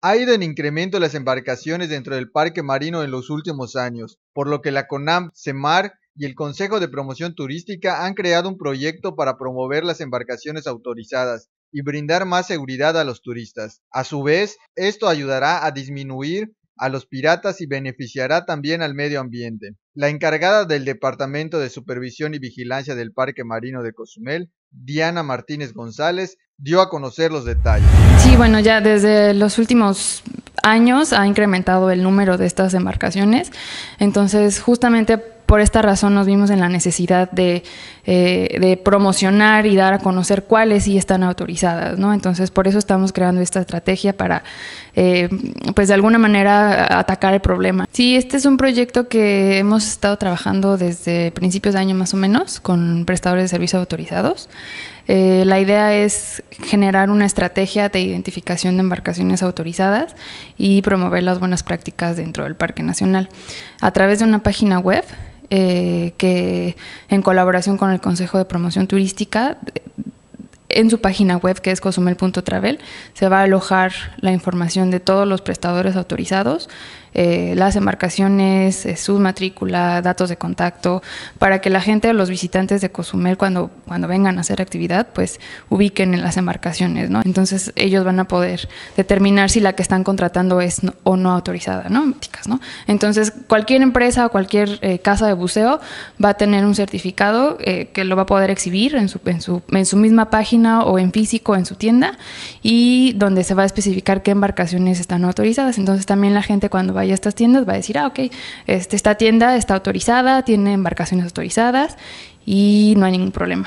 Ha ido en incremento las embarcaciones dentro del parque marino en los últimos años, por lo que la CONAM, CEMAR y el Consejo de Promoción Turística han creado un proyecto para promover las embarcaciones autorizadas y brindar más seguridad a los turistas. A su vez, esto ayudará a disminuir a los piratas y beneficiará también al medio ambiente. La encargada del Departamento de Supervisión y Vigilancia del Parque Marino de Cozumel, Diana Martínez González, dio a conocer los detalles. Sí, bueno, ya desde los últimos años ha incrementado el número de estas embarcaciones, entonces justamente por esta razón nos vimos en la necesidad eh, de, promocionar y dar a conocer cuáles sí están autorizadas, ¿no? Entonces, por eso estamos creando esta estrategia para, eh, pues de alguna manera, atacar el problema. Sí, este es un proyecto que hemos estado trabajando desde principios de año más o menos con prestadores de servicios autorizados. Eh, la idea es generar una estrategia de identificación de embarcaciones autorizadas y promover las buenas prácticas dentro del Parque Nacional. A través de una página web eh, que en colaboración con el Consejo de Promoción Turística, en su página web que es cosumel.travel se va a alojar la información de todos los prestadores autorizados eh, las embarcaciones, eh, su matrícula, datos de contacto, para que la gente o los visitantes de Cozumel cuando, cuando vengan a hacer actividad, pues ubiquen en las embarcaciones, ¿no? Entonces ellos van a poder determinar si la que están contratando es o no autorizada, ¿no? Entonces cualquier empresa o cualquier eh, casa de buceo va a tener un certificado que lo va a poder exhibir en su, en, su, en su misma página o en físico en su tienda y donde se va a especificar qué embarcaciones están autorizadas. Entonces también la gente cuando vaya y estas tiendas va a decir, ah, ok, este, esta tienda está autorizada, tiene embarcaciones autorizadas y no hay ningún problema.